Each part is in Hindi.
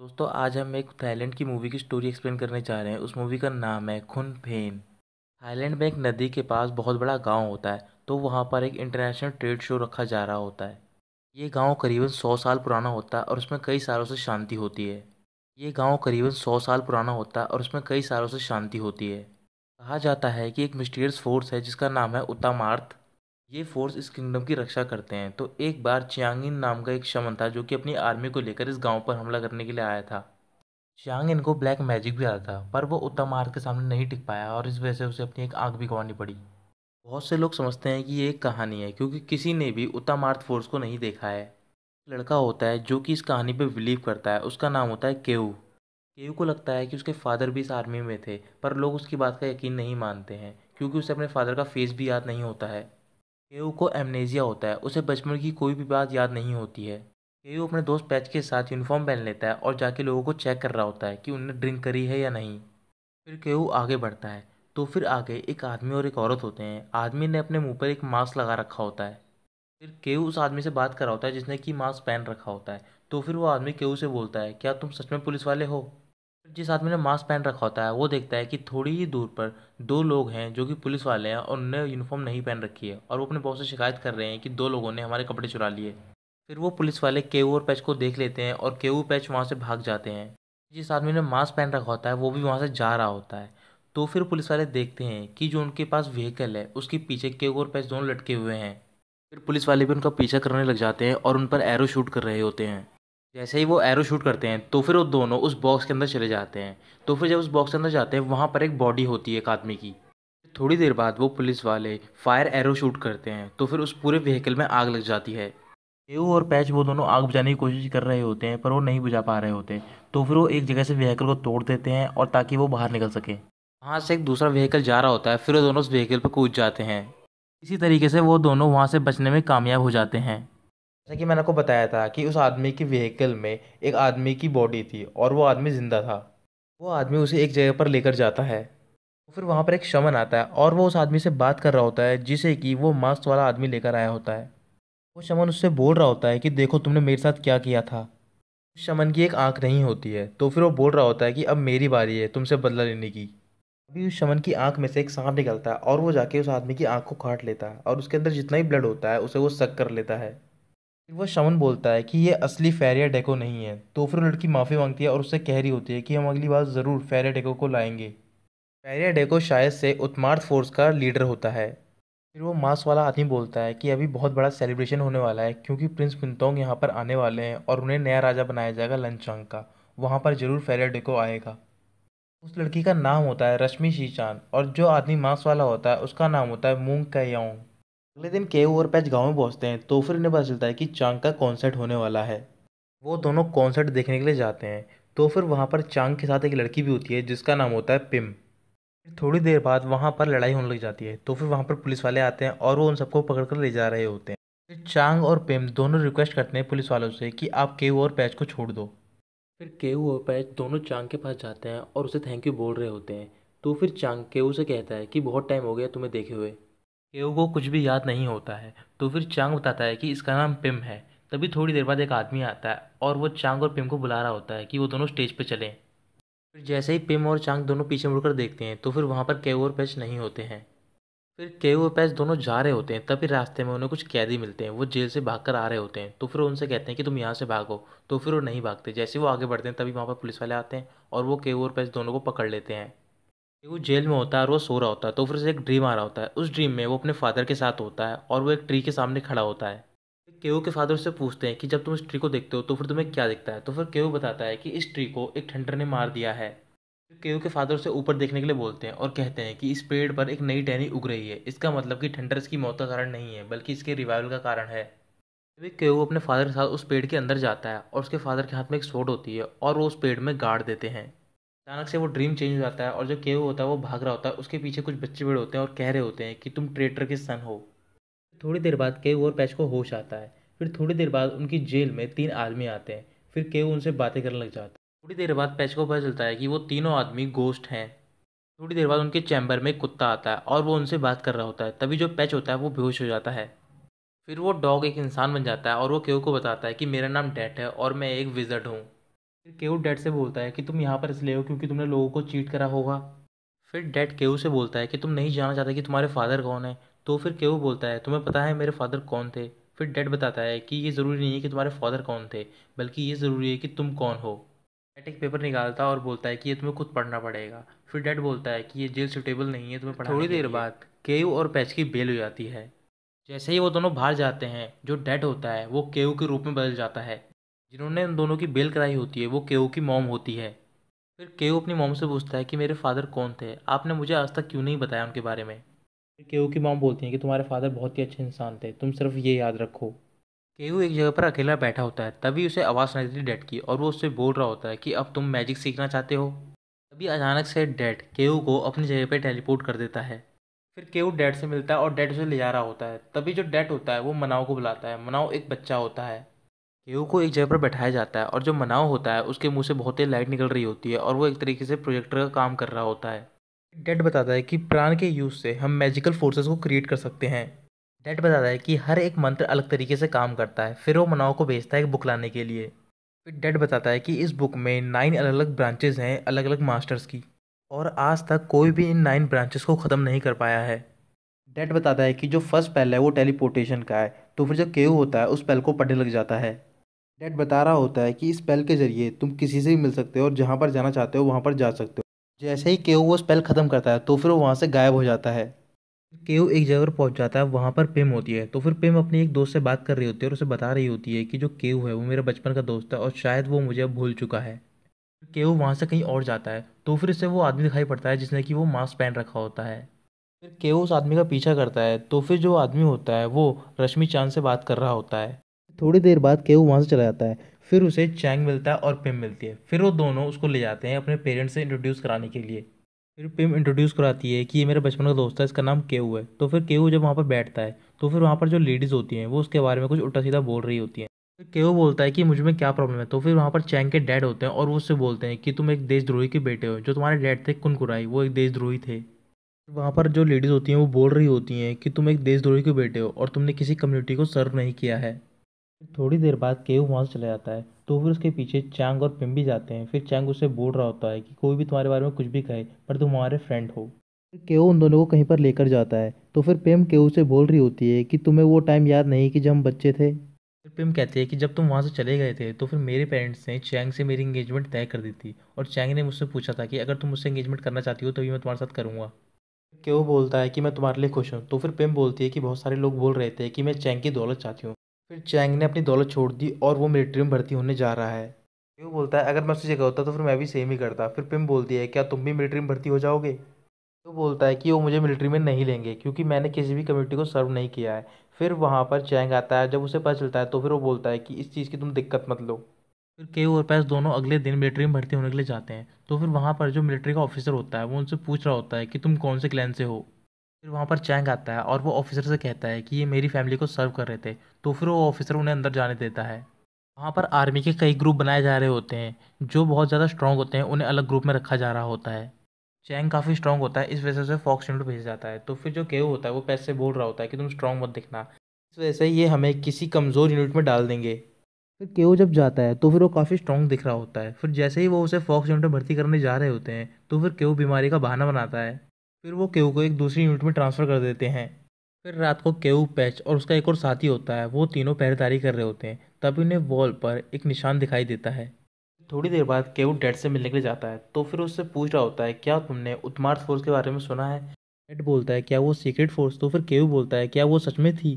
दोस्तों आज हम एक थाईलैंड की मूवी की स्टोरी एक्सप्लेन करने जा रहे हैं उस मूवी का नाम है खुन फेन थाईलैंड में एक नदी के पास बहुत बड़ा गांव होता है तो वहां पर एक इंटरनेशनल ट्रेड शो रखा जा रहा होता है ये गांव करीबन सौ साल पुराना होता है और उसमें कई सालों से शांति होती है ये गांव करीबन सौ साल पुराना होता है और उसमें कई सालों से शांति होती है कहा जाता है कि एक मिस्टीरियस फोर्स है जिसका नाम है उत्तमार्थ ये फोर्स इस किंगडम की रक्षा करते हैं तो एक बार चियांगिन नाम का एक शमन था जो कि अपनी आर्मी को लेकर इस गांव पर हमला करने के लिए आया था चियांगिन को ब्लैक मैजिक भी आता था पर वो उत्तमार्थ के सामने नहीं टिक पाया और इस वजह से उसे अपनी एक आंख भी गंवानी पड़ी बहुत से लोग समझते हैं कि ये एक कहानी है क्योंकि किसी ने भी उत्तमार्थ फोर्स को नहीं देखा है एक लड़का होता है जो कि इस कहानी पर बिलीव करता है उसका नाम होता है केऊ केयू को लगता है कि उसके फादर भी इस आर्मी में थे पर लोग उसकी बात का यकीन नहीं मानते हैं क्योंकि उसे अपने फादर का फेस भी याद नहीं होता है केयू को एमनेजिया होता है उसे बचपन की कोई भी बात याद नहीं होती है केयू अपने दोस्त पैच के साथ यूनिफॉर्म पहन लेता है और जाके लोगों को चेक कर रहा होता है कि उनने ड्रिंक करी है या नहीं फिर केयू आगे बढ़ता है तो फिर आगे एक आदमी और एक औरत होते हैं आदमी ने अपने मुंह पर एक मास्क लगा रखा होता है फिर केयू उस आदमी से बात कर रहा होता है जिसने कि मास्क पहन रखा होता है तो फिर वो आदमी केयू से बोलता है क्या तुम सच में पुलिस वाले हो जिस आदमी ने मास्क पहन रखा होता है वो देखता है कि थोड़ी ही दूर पर दो लोग हैं जो कि पुलिस वाले हैं और उन्होंने यूनिफॉर्म नहीं पहन रखी है और वो अपने बॉस से शिकायत कर रहे हैं कि दो लोगों ने हमारे कपड़े चुरा लिए फिर वो पुलिस वाले केयू और पैच को देख लेते हैं और केयू पैच वहाँ से भाग जाते हैं जिस आदमी ने मास्क पहन रखा होता है वो भी वहाँ से जा रहा होता है तो फिर पुलिस वाले देखते हैं कि जो उनके पास व्हीकल है उसके पीछे केयू और पैच दोनों लटके हुए हैं फिर पुलिस वाले भी उनका पीछा करने लग जाते हैं और उन पर एरो शूट कर रहे होते हैं जैसे ही वो एरो शूट करते हैं तो फिर वो दोनों उस बॉक्स के अंदर चले जाते हैं तो फिर जब उस बॉक्स के अंदर जाते हैं वहाँ पर एक बॉडी होती है एक आदमी की थोड़ी देर बाद वो पुलिस वाले फायर एरो शूट करते हैं तो फिर उस पूरे व्हीकल में आग लग जाती है एओ और पैच वो दोनों आग बुझाने की कोशिश कर रहे होते हैं पर वो नहीं बुझा पा रहे होते तो फिर वो एक जगह से व्हीकल को तोड़ देते हैं और ताकि वो बाहर निकल सके वहाँ से एक दूसरा व्हीकल जा रहा होता है फिर वो दोनों उस व्हीकल पर कूद जाते हैं इसी तरीके से वो दोनों वहाँ से बचने में कामयाब हो जाते हैं जैसा कि मैंने आपको बताया था कि उस आदमी की व्हीकल में एक आदमी की बॉडी थी और वो आदमी ज़िंदा था वो आदमी उसे एक जगह पर लेकर जाता है तो फिर वहाँ पर एक शमन आता है और वो उस आदमी से बात कर रहा होता है जिसे कि वो मास्क वाला आदमी लेकर आया होता है वो शमन उससे बोल रहा होता है कि देखो तुमने मेरे साथ क्या किया था उस शमन की एक आंख नहीं होती है तो फिर वो बोल रहा होता है कि अब मेरी बारी है तुमसे बदला लेने की अभी उस शमन की आंख में से एक सांप निकलता है और वो जाके उस आदमी की आंख को काट लेता है और उसके अंदर जितना ही ब्लड होता है उसे वो सक कर लेता है फिर वो शमन बोलता है कि ये असली फेरिया डेको नहीं है तो फिर लड़की माफ़ी मांगती है और उससे कह रही होती है कि हम अगली बार ज़रूर फेरिया डेको को लाएंगे फेरिया डेको शायद से उत्मार्थ फोर्स का लीडर होता है फिर वो मास वाला आदमी बोलता है कि अभी बहुत बड़ा सेलिब्रेशन होने वाला है क्योंकि प्रिंस पिंतोंग यहाँ पर आने वाले हैं और उन्हें नया राजा बनाया जाएगा लंचांग का वहाँ पर ज़रूर फेरिया डेको आएगा उस लड़की का नाम होता है रश्मि शीचान और जो आदमी मास वाला होता है उसका नाम होता है मूंग कैयांग अगले दिन केव और पैच गांव में पहुंचते हैं तो फिर इन्हें पता चलता है कि चांग का कॉन्सर्ट होने वाला है वो दोनों कॉन्सर्ट देखने के लिए जाते हैं तो फिर वहाँ पर चांग के साथ एक लड़की भी होती है जिसका नाम होता है पिम थोड़ी देर बाद वहाँ पर लड़ाई होने लग जाती है तो फिर वहाँ पर पुलिस वाले आते हैं और वो उन सबको पकड़ कर ले जा रहे होते हैं फिर चांग और पिम दोनों रिक्वेस्ट करते हैं पुलिस वालों से कि आप केव और पैच को छोड़ दो फिर केव और पैच दोनों चांग के पास जाते हैं और उसे थैंक यू बोल रहे होते हैं तो फिर चांग केव से कहता है कि बहुत टाइम हो गया तुम्हें देखे हुए केव को कुछ भी याद नहीं होता है तो फिर चांग बताता है कि इसका नाम पिम है तभी थोड़ी देर बाद एक आदमी आता है और वो चांग और पिम को बुला रहा होता है कि वो दोनों स्टेज पर चलें फिर जैसे ही पिम और चांग दोनों पीछे मुड़कर देखते हैं तो फिर वहाँ पर केव और पैच नहीं होते हैं फिर केव और पैच दोनों जा रहे होते हैं तभी रास्ते में उन्हें कुछ कैदी मिलते हैं वो जेल से भाग कर आ रहे होते हैं तो फिर उनसे कहते हैं कि तुम यहाँ से भागो तो फिर वो नहीं भागते जैसे वो आगे बढ़ते हैं तभी वहाँ पर पुलिस वाले आते हैं और वो केव और पैच दोनों को पकड़ लेते हैं वो जेल में होता है और वो सो रहा होता है तो फिर उसे एक ड्रीम आ रहा होता है उस ड्रीम में वो अपने फादर के साथ होता है और वो एक ट्री के सामने खड़ा होता है केयू के फादर उससे पूछते हैं कि जब तुम इस ट्री को देखते हो तो फिर तुम्हें क्या दिखता है तो फिर केयू बताता है कि इस ट्री को एक ठंडर ने मार दिया है केयू के फादर उसे ऊपर देखने के लिए बोलते हैं और कहते हैं कि इस पेड़ पर एक नई टहनी उग रही है इसका मतलब कि ठंडर इसकी मौत का कारण नहीं है बल्कि इसके रिवाइवल का कारण है तभी केयू अपने फादर के साथ उस पेड़ के अंदर जाता है और उसके फादर के हाथ में एक सोट होती है और वो उस पेड़ में गाड़ देते हैं अचानक से वो ड्रीम चेंज हो जाता है और जो केव होता है वो भाग रहा होता है उसके पीछे कुछ बच्चे बड़े होते हैं और कह रहे होते हैं कि तुम ट्रेटर के सन हो थोड़ी देर बाद केव और पैच को होश आता है फिर थोड़ी देर बाद उनकी जेल में तीन आदमी आते हैं फिर केव उनसे बातें करने लग जाता है थोड़ी देर बाद पैच को पता चलता है कि वो तीनों आदमी गोस्ट हैं थोड़ी देर बाद उनके चैम्बर में कुत्ता आता है और वो उनसे बात कर रहा होता है तभी जो पैच होता है वो बेहोश हो जाता है फिर वो डॉग एक इंसान बन जाता है और वो केव को बताता है कि मेरा नाम डेट है और मैं एक विजट हूँ फिर केऊ डैड से बोलता है कि तुम यहाँ पर इसलिए हो क्योंकि तुमने लोगों को चीट करा होगा फिर डैड केऊ से बोलता है कि तुम नहीं जाना चाहते कि तुम्हारे फादर कौन है तो फिर केऊ बोलता है तुम्हें पता है मेरे फादर कौन थे फिर डैड बताता है कि ये ज़रूरी नहीं है कि तुम्हारे फादर कौन थे बल्कि ये ज़रूरी है कि तुम कौन हो डेट एक पेपर निकालता है और बोलता है कि ये तुम्हें खुद पढ़ना पड़ेगा फिर डैड बोलता है कि ये जेल सुटेबल नहीं है तुम्हें पढ़ा थोड़ी देर बाद केयू और पैच की बेल हो जाती है जैसे ही वो दोनों बाहर जाते हैं जो डेड होता है वो केयू के रूप में बदल जाता है जिन्होंने उन दोनों की बेल कराई होती है वो केओ की मोम होती है फिर केओ अपनी मोम से पूछता है कि मेरे फादर कौन थे आपने मुझे आज तक क्यों नहीं बताया उनके बारे में फिर केओ की मोम बोलती हैं कि तुम्हारे फादर बहुत ही अच्छे इंसान थे तुम सिर्फ ये याद रखो केयू एक जगह पर अकेला बैठा होता है तभी उसे आवाज़ सुनाई देती डैड की और वो उससे बोल रहा होता है कि अब तुम मैजिक सीखना चाहते हो तभी अचानक से डैड केयू को अपनी जगह पर टेलीपोर्ट कर देता है फिर केयू डैड से मिलता है और डैड उसे ले जा रहा होता है तभी जो डैड होता है वो मनाओ को बुलाता है मनाओ एक बच्चा होता है केहू को एक जगह पर बैठाया जाता है और जो मनाव होता है उसके मुंह से बहुत ही लाइट निकल रही होती है और वो एक तरीके से प्रोजेक्टर का काम कर रहा होता है डेट बताता है कि प्राण के यूज से हम मैजिकल फोर्सेस को क्रिएट कर सकते हैं डेट बताता है कि हर एक मंत्र अलग तरीके से काम करता है फिर वो मनाओ को भेजता है एक बुक लाने के लिए फिर डेट बताता है कि इस बुक में नाइन अलग अलग ब्रांचेज हैं अलग अलग मास्टर्स की और आज तक कोई भी इन नाइन ब्रांचेस को ख़त्म नहीं कर पाया है डेट बताता है कि जो फर्स्ट पहल है वो टेलीपोर्टेशन का है तो फिर जो केव होता है उस पहल को पढ़ने लग जाता है डेट बता रहा होता है कि इस स्पेल के ज़रिए तुम किसी से भी मिल सकते हो और जहाँ पर जाना चाहते हो वहाँ पर जा सकते हो जैसे ही केव वो स्पेल ख़त्म करता है तो फिर वो वहाँ से गायब हो जाता है केव एक जगह पर पहुँच जाता है वहाँ पर पेम होती है तो फिर पेम अपने एक दोस्त से बात कर रही होती है और उसे बता रही होती है कि जो केव है वो मेरा बचपन का दोस्त है और शायद वो मुझे अब भूल चुका है केव वहाँ से कहीं और जाता है तो फिर इसे वो आदमी दिखाई पड़ता है जिसने कि वो मास्क पहन रखा होता है फिर केव उस आदमी का पीछा करता है तो फिर जो आदमी होता है वो रश्मि चांद से बात कर रहा होता है थोड़ी देर बाद केहू वहाँ से चला जाता है फिर उसे चैंग मिलता है और पिम मिलती है फिर वो दोनों उसको ले जाते हैं अपने पेरेंट्स से इंट्रोड्यूस कराने के लिए फिर पिम इंट्रोड्यूस कराती है कि ये मेरा बचपन का दोस्त है इसका नाम केहू है तो फिर केहू जब वहाँ पर बैठता है तो फिर वहाँ पर जो लेडीज़ होती हैं वो उसके बारे में कुछ उल्टा सीधा बोल रही होती हैं फिर केहू बोलता है कि मुझ में क्या प्रॉब्लम है तो फिर वहाँ पर चैंग के डैड होते हैं और वो उससे बोलते हैं कि तुम एक देशद्रोही के बेटे हो जो तुम्हारे डैड थे कुनकुराई वो एक देशद्रोही थे वहाँ पर जो लेडीज़ होती हैं वो बोल रही होती हैं कि तुम एक देशद्रोही के बेटे हो और तुमने किसी कम्युनिटी को सर्व नहीं किया है थोड़ी देर बाद केव वहाँ से चला जाता है तो फिर उसके पीछे चैंग और पिम भी जाते हैं फिर चैंग उसे बोल रहा होता है कि कोई भी तुम्हारे बारे में कुछ भी कहे पर तुम हमारे फ्रेंड हो केव उन दोनों को कहीं पर लेकर जाता है तो फिर पिम केव से बोल रही होती है कि तुम्हें वो टाइम याद नहीं कि जब हम बच्चे थे फिर पिम कहती है कि जब तुम वहाँ से चले गए थे तो फिर मेरे पेरेंट्स ने चैंग से मेरी इंगेजमेंट तय कर दी थी और चैंग ने मुझसे पूछा था कि अगर तुम मुझसे इंगेजमेंट करना चाहती हो तभी मैं तुम्हारे साथ करूँगा केव बोलता है कि मैं तुम्हारे लिए खुश हूँ तो फिर पिम बोलती है कि बहुत सारे लोग बोल रहे थे कि मैं चैंग की दौलत चाहती हूँ फिर चैंग ने अपनी दौलत छोड़ दी और वो मिलिट्री में भर्ती होने जा रहा है पिम बोलता है अगर मैं उसकी जगह होता तो फिर मैं भी सेम ही करता फिर पिम बोलती है क्या तुम भी मिलिट्री में भर्ती हो जाओगे तो बोलता है कि वो मुझे मिलिट्री में नहीं लेंगे क्योंकि मैंने किसी भी कम्युनिटी को सर्व नहीं किया है फिर वहाँ पर चैंग आता है जब उसे पता चलता है तो फिर वो बोलता है कि इस चीज़ की तुम दिक्कत मत लो फिर के और पैस दोनों अगले दिन मिलिट्री में भर्ती होने के लिए जाते हैं तो फिर वहाँ पर जो मिलिट्री का ऑफिसर होता है वो उनसे पूछ रहा होता है कि तुम कौन से क्लैन से हो फिर वहाँ पर चैंग आता है और वो ऑफिसर से कहता है कि ये मेरी फैमिली को सर्व कर रहे थे तो फिर वो ऑफिसर उन्हें अंदर जाने देता है वहाँ पर आर्मी के कई ग्रुप बनाए जा रहे होते हैं जो बहुत ज़्यादा स्ट्रॉन्ग होते हैं उन्हें अलग ग्रुप में रखा जा रहा होता है चैंग काफ़ी स्ट्रॉन्ग होता है इस वजह से फॉक्स यूनिट भेज जाता है तो फिर जो केव होता है वो पैसे बोल रहा होता है कि तुम स्ट्रॉन्ग मत दिखना इस वजह से ये हमें किसी कमज़ोर यूनिट में डाल देंगे फिर केओ जब जाता है तो फिर वो काफ़ी स्ट्रॉन्ग दिख रहा होता है फिर जैसे ही वो उसे फॉक्स यूनिट में भर्ती करने जा रहे होते हैं तो फिर केओ बीमारी का बहाना बनाता है फिर वो केहू को एक दूसरी यूनिट में ट्रांसफ़र कर देते हैं फिर रात को केहू पैच और उसका एक और साथी होता है वो तीनों पहरेदारी कर रहे होते हैं तभी उन्हें वॉल पर एक निशान दिखाई देता है थोड़ी देर बाद केहू डेड से मिलने के लिए जाता है तो फिर उससे पूछ रहा होता है क्या तुमने उत्मार्थ फोर्स के बारे में सुना है डेड बोलता है क्या वो सीक्रेट फोर्स तो फिर केहू बोलता है क्या वो सच में थी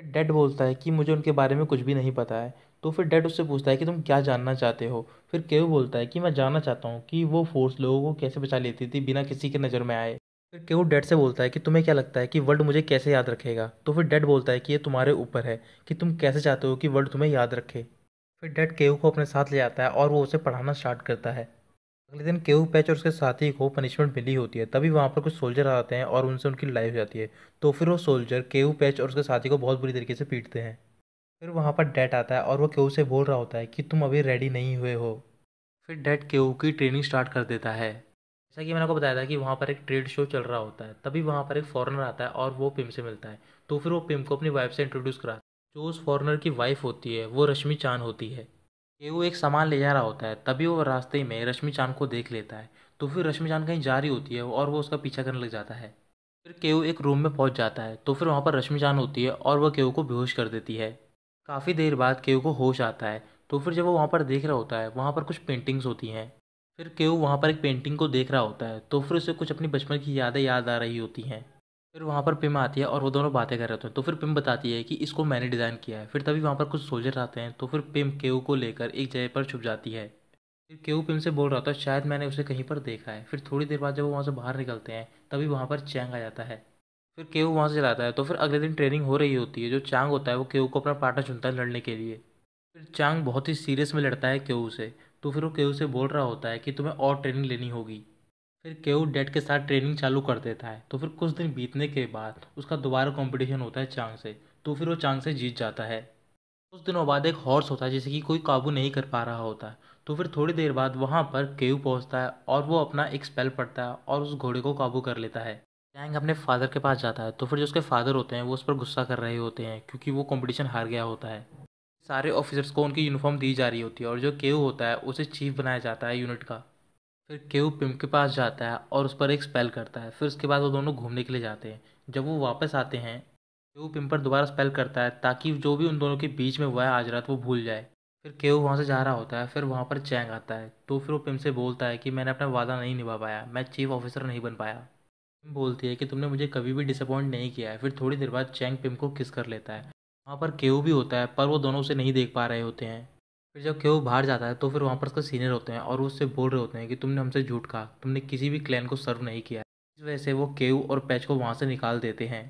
फिर डेड बोलता है कि मुझे उनके बारे में कुछ भी नहीं पता है तो फिर डेड उससे पूछता है कि तुम क्या जानना चाहते हो फिर केहू बोलता है कि मैं जानना चाहता हूँ कि वो फोर्स लोगों को कैसे बचा लेती थी बिना किसी के नज़र में आए फिर क्यों डेड से बोलता है कि तुम्हें क्या लगता है कि वर्ल्ड मुझे कैसे याद रखेगा तो फिर डेड बोलता है कि ये तुम्हारे ऊपर है कि तुम कैसे चाहते हो कि वर्ल्ड तुम्हें याद रखे फिर डेड केहू को अपने साथ ले जाता है और वो उसे पढ़ाना स्टार्ट करता है अगले दिन केहू पैच और उसके साथी को पनिशमेंट मिली होती है तभी वहाँ पर कुछ सोल्जर आते हैं और उनसे उनकी लाइफ हो जाती है तो फिर वो सोल्जर केहू पैच और उसके साथी को बहुत बुरी तरीके से पीटते हैं फिर वहाँ पर डेट आता है और वो केहू से बोल रहा होता है कि तुम अभी रेडी नहीं हुए हो फिर डेट केहू की ट्रेनिंग स्टार्ट कर देता है जैसा कि मैंने आपको बताया था कि वहाँ पर एक ट्रेड शो चल रहा होता है तभी वहाँ पर एक फॉरेनर आता है और वो पिम से मिलता है तो फिर वो पिम को अपनी वाइफ से इंट्रोड्यूस कराता है जो उस फॉरेनर की वाइफ होती है वो रश्मि चान होती है केवू एक सामान ले जा रहा होता है तभी वो रास्ते में रश्मि चांद को देख लेता है तो फिर रश्मि चांद कहीं जा रही होती है और वो उसका पीछा करने लग जाता है फिर केयू एक रूम में पहुंच जाता है तो फिर वहाँ पर रश्मि चांद होती है और वह केयू को बेहोश कर देती है काफ़ी देर बाद केहू को होश आता है तो फिर जब वो वहाँ पर देख रहा होता है वहाँ पर कुछ पेंटिंग्स होती हैं फिर केव वहाँ पर एक पेंटिंग को देख रहा होता है तो फिर उसे कुछ अपनी बचपन की यादें याद आ रही होती हैं फिर वहाँ पर पिम आती है और वो दोनों बातें कर रहे होते हैं तो फिर पिम बताती है कि इसको मैंने डिज़ाइन किया है फिर तभी वहाँ पर कुछ सोल्जर आते हैं तो फिर पिम केव को लेकर एक जगह पर छुप जाती है फिर केव पिम से बोल रहा होता है शायद मैंने उसे कहीं पर देखा है फिर थोड़ी देर बाद जब वो वहाँ से बाहर निकलते हैं तभी वहाँ पर चैंग आ जाता है फिर केव वहाँ से चलाता है तो फिर अगले दिन ट्रेनिंग हो रही होती है जो चांग होता है वो केव को अपना पार्टनर चुनता है लड़ने के लिए फिर चांग बहुत ही सीरियस में लड़ता है केव से तो फिर वो केयू से बोल रहा होता है कि तुम्हें और ट्रेनिंग लेनी होगी फिर केयू डेड के साथ ट्रेनिंग चालू कर देता है तो फिर कुछ दिन बीतने के बाद उसका दोबारा कॉम्पिटिशन होता है चांग से तो फिर वो चांग से जीत जाता है कुछ दिनों बाद एक हॉर्स होता है जिसे कि कोई काबू नहीं कर पा रहा होता है तो फिर थोड़ी देर बाद वहाँ पर केयू पहुँचता है और वो अपना एक स्पेल पड़ता है और उस घोड़े को काबू कर लेता है चैंग अपने फादर के पास जाता है तो फिर जो उसके फादर होते हैं वो उस पर गुस्सा कर रहे होते हैं क्योंकि वो कंपटीशन हार गया होता है सारे ऑफिसर्स को उनकी यूनिफॉर्म दी जा रही होती है और जो के होता है उसे चीफ बनाया जाता है यूनिट का फिर के पिम के पास जाता है और उस पर एक स्पेल करता है फिर उसके बाद वो दोनों घूमने के लिए जाते हैं जब वो वापस आते हैं केयू पिम पर दोबारा स्पेल करता है ताकि जो भी उन दोनों के बीच में हुआ है आज रात वो भूल जाए फिर केव वहाँ से जा रहा होता है फिर वहाँ पर चैंग आता है तो फिर वो पिम से बोलता है कि मैंने अपना वादा नहीं निभा पाया मैं चीफ ऑफिसर नहीं बन पाया पिम बोलती है कि तुमने मुझे कभी भी डिसअपॉइंट नहीं किया है फिर थोड़ी देर बाद चैंग पिम को किस कर लेता है वहाँ पर केहू भी होता है पर वो दोनों उसे नहीं देख पा रहे होते हैं फिर जब केहू बाहर जाता है तो फिर वहाँ पर उसका सीनियर होते हैं और उससे बोल रहे होते हैं कि तुमने हमसे झूठ कहा तुमने किसी भी क्लैन को सर्व नहीं किया इस वजह से वो केहू और पैच को वहाँ से निकाल देते हैं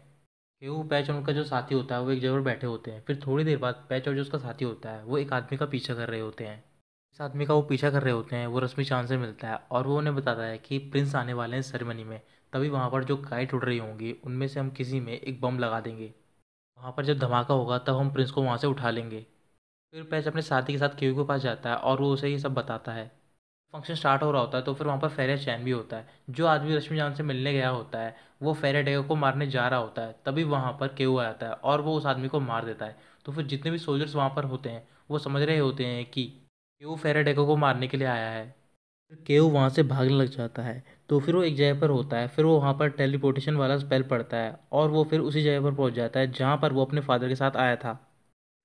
केहू पैच और उनका जो साथी होता है वो एक जगह पर बैठे होते हैं फिर थोड़ी देर बाद पैच और जो उसका साथी होता है वो एक आदमी का पीछा कर रहे होते हैं इस आदमी का वो पीछा कर रहे होते हैं वो रश्मि चांद से मिलता है और वो उन्हें बताता है कि प्रिंस आने वाले हैं सेरेमनी में तभी वहाँ पर जो काइट उड़ रही होंगी उनमें से हम किसी में एक बम लगा देंगे वहाँ पर जब धमाका होगा तब हम प्रिंस को वहाँ से उठा लेंगे फिर पैच अपने साथी के साथ केयू के पास जाता है और वो उसे ये सब बताता है फंक्शन स्टार्ट हो रहा होता है तो फिर वहाँ पर फेरे चैन भी होता है जो आदमी रश्मि जान से मिलने गया होता है वो फेरे डेगा को मारने जा रहा होता है तभी वहाँ पर केयू आता है और वो उस आदमी को मार देता है तो फिर जितने भी सोल्जर्स वहाँ पर होते हैं वो समझ रहे होते हैं कि केयू फेरे डेगा को मारने के लिए आया है केव वहाँ से भागने लग जाता है तो फिर वो एक जगह पर होता है फिर वो वहाँ पर टेलीपोर्टेशन वाला स्पेल पड़ता है और वो फिर उसी जगह पर पहुँच जाता है जहाँ पर वो अपने फादर के साथ आया था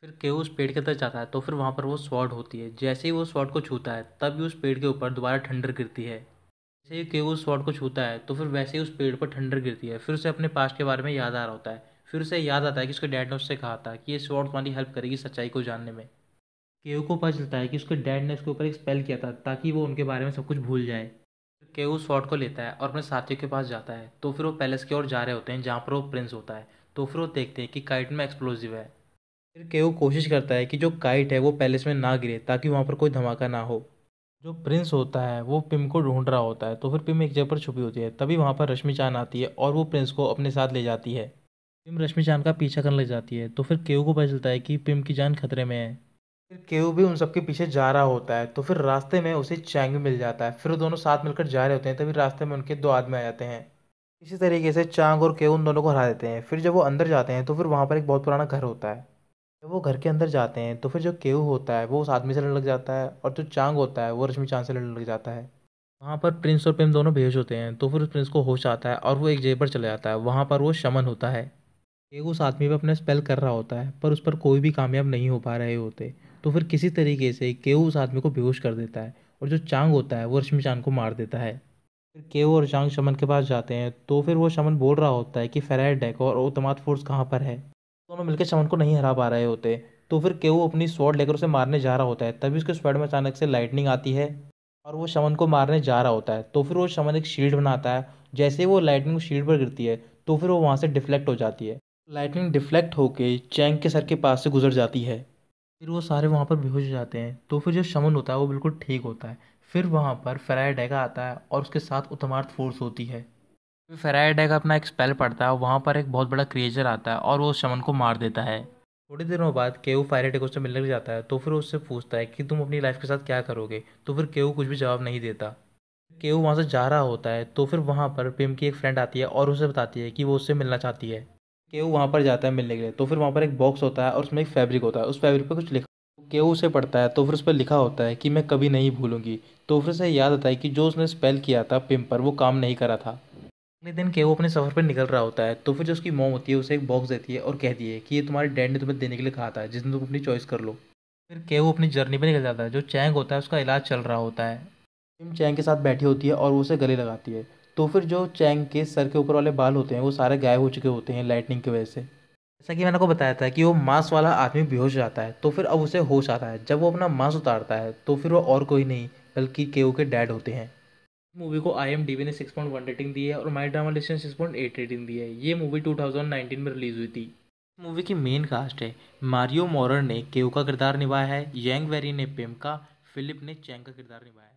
फिर केव उस पेड़ के अंदर जाता है तो फिर वहाँ पर वो स्वॉर्ड होती है जैसे ही वो स्वॉर्ड को छूता है तब भी उस पेड़ के ऊपर दोबारा ठंडर गिरती है जैसे ही केव उस स्वॉर्ड को छूता है तो फिर वैसे ही उस पेड़ पर ठंडर गिरती है फिर उसे अपने पास्ट के बारे में याद आ रहा होता है फिर उसे याद आता है कि उसके डैड ने उससे कहा था कि ये स्वॉर्ड तुम्हारी हेल्प करेगी सच्चाई को जानने में केहू को पता चलता है कि उसके डैड ने उसके ऊपर एक स्पेल किया था ताकि वो उनके बारे में सब कुछ भूल जाए केव उस शॉट को लेता है और अपने साथियों के पास जाता है तो फिर वो पैलेस की ओर जा रहे होते हैं जहाँ पर वो प्रिंस होता है तो फिर वो देखते हैं कि काइट में एक्सप्लोजिव है फिर केहू कोशिश करता है कि जो काइट है वो पैलेस में ना गिरे ताकि वहाँ पर कोई धमाका ना हो जो प्रिंस होता है वो पिम को ढूंढ रहा होता है तो फिर पिम एक जगह पर छुपी होती है तभी वहाँ पर रश्मि चान आती है और वो प्रिंस को अपने साथ ले जाती है पिम रश्मि चान का पीछा करने लग जाती है तो फिर केहू को पता चलता है कि पिम की जान खतरे में है फिर केयू भी उन सबके पीछे जा रहा होता है तो फिर रास्ते में उसे चैंग मिल जाता है फिर दोनों साथ मिलकर जा रहे होते हैं तभी रास्ते में उनके दो आदमी आ जाते हैं इसी तरीके से चांग और केयू उन दोनों को हरा देते हैं फिर जब वो अंदर जाते हैं तो फिर वहाँ पर एक बहुत पुराना घर होता है जब वो घर के अंदर जाते हैं तो फिर जो केयू होता है वो उस आदमी से लड़ने लग जाता है और जो चांग होता है वो रश्मि चांद से लड़ने लग जाता है वहाँ पर प्रिंस और प्रेम दोनों बेहोश होते हैं तो फिर उस प्रिंस को होश आता है और वो एक जगह पर चला जाता है वहाँ पर वो शमन होता है केयू उस आदमी पर अपना स्पेल कर रहा होता है पर उस पर कोई भी कामयाब नहीं हो पा रहे होते तो फिर किसी तरीके से केव उस आदमी को बेहोश कर देता है और जो चांग होता है वो रश्मि चांद को मार देता है फिर केव और चांग शमन के पास जाते हैं तो फिर वो शमन बोल रहा होता है कि फेराइड डेक और ओतमाद फोर्स कहाँ पर है दोनों मिलकर शमन को नहीं हरा पा रहे होते तो फिर केव अपनी स्वॉर्ड लेकर उसे मारने जा रहा होता है तभी उसके स्वॉर्ड में अचानक से लाइटनिंग आती है और वो शमन को मारने जा रहा होता है तो फिर वो शमन एक शील्ड बनाता है जैसे ही वो लाइटनिंग शील्ड पर गिरती है तो फिर वो वहाँ से डिफ्लेक्ट हो जाती है लाइटनिंग डिफ्लेक्ट होकर चैंग के सर के पास से गुजर जाती है फिर वो सारे वहाँ पर बेहोश हो जाते हैं तो फिर जो शमन होता है वो बिल्कुल ठीक होता है फिर वहाँ पर फैराडे डेगा आता है और उसके साथ उतमार्थ फोर्स होती है फिर फैराडे डेगा अपना एक स्पेल पड़ता है वहाँ पर एक बहुत बड़ा क्रिएचर आता है और वो शमन को मार देता है थोड़ी देरों बाद केव फायरेडे उससे मिलने लग जाता है तो फिर उससे पूछता है कि तुम अपनी लाइफ के साथ क्या करोगे तो फिर केव कुछ भी जवाब नहीं देता केव वहाँ से जा रहा होता है तो फिर वहाँ पर पिम की एक फ्रेंड आती है और उसे बताती है कि वो उससे मिलना चाहती है केव वहाँ पर जाता है मिलने के लिए तो फिर वहाँ पर एक बॉक्स होता है और उसमें एक फैब्रिक होता है उस फैब्रिक पर कुछ लिखा केऊ उसे पढ़ता है तो फिर उस पर लिखा होता है कि मैं कभी नहीं भूलूंगी तो फिर उसे याद आता है कि जो उसने स्पेल किया था पिम पर वो काम नहीं करा था अगले दिन केऊ अपने सफ़र पर निकल रहा होता है तो फिर जो उसकी मोम होती है उसे एक बॉक्स देती है और कहती है कि ये तुम्हारे डैड ने तुम्हें देने के लिए कहा था जिसने तुम अपनी चॉइस कर लो फिर केऊ अपनी जर्नी पर निकल जाता है जो चैंग होता है उसका इलाज चल रहा होता है पिम चैंग के साथ बैठी होती है और वो उसे गले लगाती है तो फिर जो चैंग के सर के ऊपर वाले बाल होते हैं वो सारे गायब हो चुके होते हैं लाइटनिंग की वजह से जैसा कि मैंने आपको बताया था कि वो मांस वाला आदमी बेहोश जाता है तो फिर अब उसे होश आता है जब वो अपना मांस उतारता है तो फिर वो और कोई नहीं बल्कि के के डैड होते हैं मूवी को आई एम डी ने सिक्स पॉइंट वन रेटिंग दी है और माई ड्रामा लिस्ट ने सिक्स पॉइंट रेटिंग दी है ये मूवी टू थाउजेंड नाइनटीन में रिलीज़ हुई थी मूवी की मेन कास्ट है मारियो मोरर ने केव का किरदार निभाया है यंग वेरी ने पेम का फिलिप ने चैंग का किरदार निभाया है